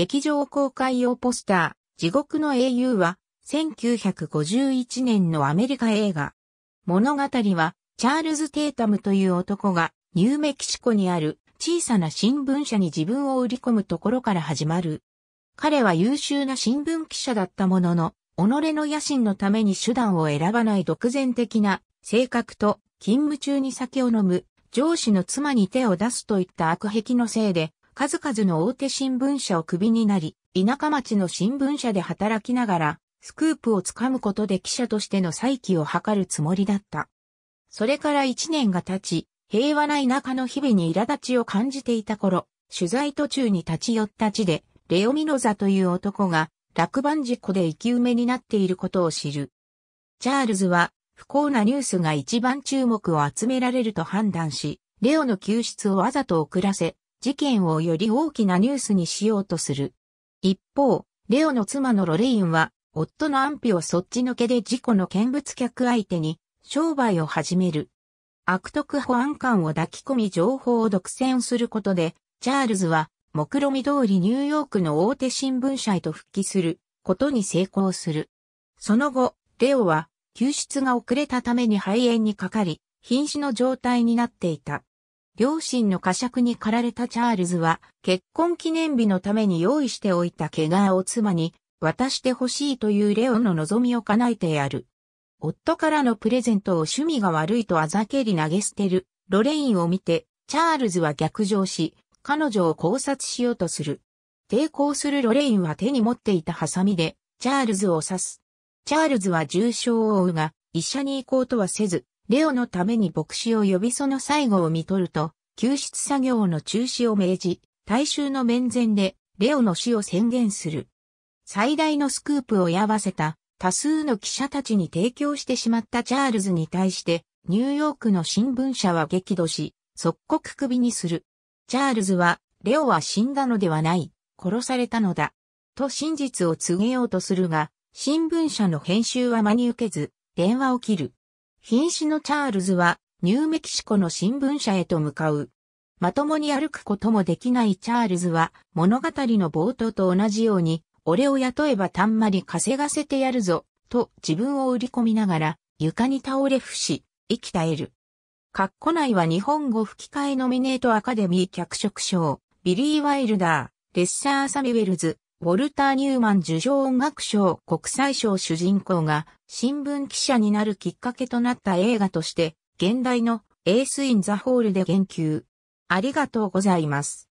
劇場公開用ポスター、地獄の英雄は、1951年のアメリカ映画。物語は、チャールズ・テータムという男が、ニューメキシコにある小さな新聞社に自分を売り込むところから始まる。彼は優秀な新聞記者だったものの、己の野心のために手段を選ばない独善的な性格と勤務中に酒を飲む上司の妻に手を出すといった悪癖のせいで数々の大手新聞社をクビになり、田舎町の新聞社で働きながら、スクープをつかむことで記者としての再起を図るつもりだった。それから一年が経ち、平和な田舎の日々に苛立ちを感じていた頃、取材途中に立ち寄った地で、レオミノザという男が、落盤事故で生き埋めになっていることを知る。チャールズは、不幸なニュースが一番注目を集められると判断し、レオの救出をわざと遅らせ、事件をより大きなニュースにしようとする。一方、レオの妻のロレインは、夫の安否をそっちのけで事故の見物客相手に、商売を始める。悪徳保安官を抱き込み情報を独占することで、チャールズは、目論見通りニューヨークの大手新聞社へと復帰することに成功する。その後、レオは救出が遅れたために肺炎にかかり、瀕死の状態になっていた。両親の呵責に駆られたチャールズは、結婚記念日のために用意しておいた怪我を妻に渡してほしいというレオの望みを叶えてやる。夫からのプレゼントを趣味が悪いとあざけり投げ捨てる、ロレインを見て、チャールズは逆上し、彼女を考察しようとする。抵抗するロレインは手に持っていたハサミで、チャールズを刺す。チャールズは重傷を負うが、医者に行こうとはせず、レオのために牧師を呼びその最後を見取ると、救出作業の中止を命じ、大衆の面前で、レオの死を宣言する。最大のスクープをやわせた、多数の記者たちに提供してしまったチャールズに対して、ニューヨークの新聞社は激怒し、即刻首にする。チャールズは、レオは死んだのではない、殺されたのだ。と真実を告げようとするが、新聞社の編集は真に受けず、電話を切る。瀕死のチャールズは、ニューメキシコの新聞社へと向かう。まともに歩くこともできないチャールズは、物語の冒頭と同じように、俺を雇えばたんまり稼がせてやるぞ、と自分を売り込みながら、床に倒れ伏し、息絶える。カッコ内は日本語吹き替えノミネートアカデミー脚色賞、ビリー・ワイルダー、レッサー・サミュエルズ、ウォルター・ニューマン受賞音楽賞国際賞主人公が新聞記者になるきっかけとなった映画として、現代のエース・イン・ザ・ホールで言及。ありがとうございます。